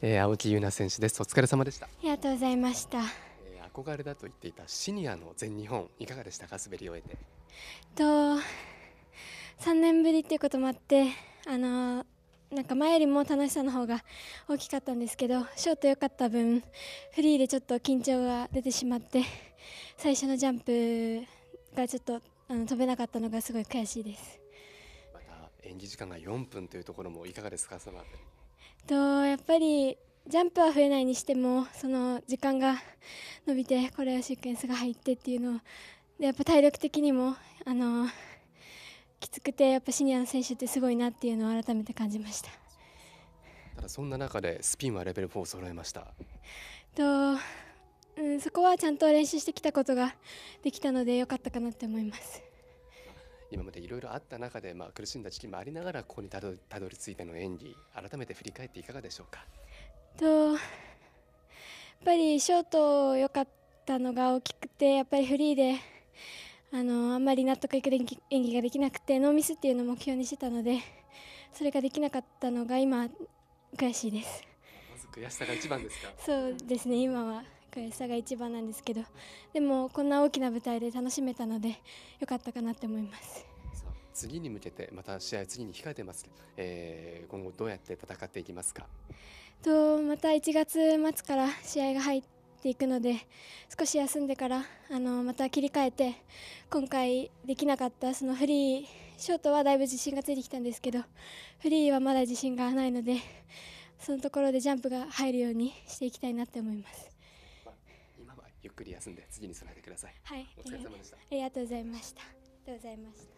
えー、青木優奈選手ですお疲れ様でしたありがとうございました、えー、憧れだと言っていたシニアの全日本いかがでしたか滑り終えてと3年ぶりっていうこともあってあのなんか前よりも楽しさの方が大きかったんですけどショート良かった分フリーでちょっと緊張が出てしまって最初のジャンプがちょっとあの飛べなかったのがすごい悔しいですまた演技時間が4分というところもいかがですかその辺りとやっぱりジャンプは増えないにしてもその時間が伸びてコレはシークエンスが入ってっていうのでやっぱ体力的にもあのきつくてやっぱシニアの選手ってすごいなっていうのを改めて感じましたただそんな中でスピンはレベル4を揃えましたと、うん、そこはちゃんと練習してきたことができたので良かったかなって思います今までいろいろあった中で、まあ、苦しんだ時期もありながらここにたどり着いての演技改めて振り返っていかがでしょうかとやっぱりショート良かったのが大きくてやっぱりフリーであのあんまり納得いく演技ができなくてノーミスっていうのを目標にしてたのでそれができなかったのが今悔しいです。まず悔しさが一番ですかそうですね今は悔しさが一番なんですけどでもこんな大きな舞台で楽しめたので良かったかなって思います次に向けてまた試合次に控えてます、えー、今後どうやって戦っていきますかとまた1月末から試合が入っていくので少し休んでからあのまた切り替えて今回できなかったそのフリーショートはだいぶ自信がついてきたんですけどフリーはまだ自信がないのでそのところでジャンプが入るようにしていきたいなって思います。ゆっくり休んで次に備えてください。はい、お疲れ様でした。ありがとうございました。ありがとうございました。